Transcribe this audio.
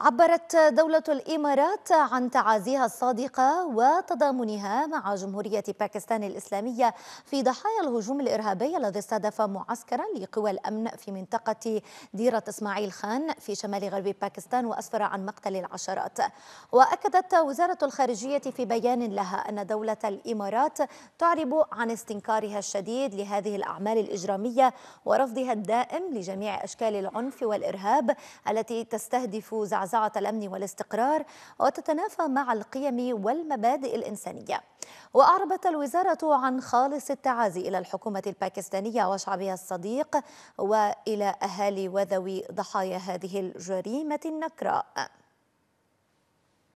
عبرت دولة الإمارات عن تعازيها الصادقة وتضامنها مع جمهورية باكستان الإسلامية في ضحايا الهجوم الإرهابي الذي استهدف معسكرا لقوى الأمن في منطقة ديرة إسماعيل خان في شمال غرب باكستان وأسفر عن مقتل العشرات وأكدت وزارة الخارجية في بيان لها أن دولة الإمارات تعرب عن استنكارها الشديد لهذه الأعمال الإجرامية ورفضها الدائم لجميع أشكال العنف والإرهاب التي تستهدف زعزعة زعزعة الأمن والاستقرار وتتنافى مع القيم والمبادئ الإنسانية وأعربت الوزارة عن خالص التعازي إلى الحكومة الباكستانية وشعبها الصديق وإلى أهالي وذوي ضحايا هذه الجريمة النكراء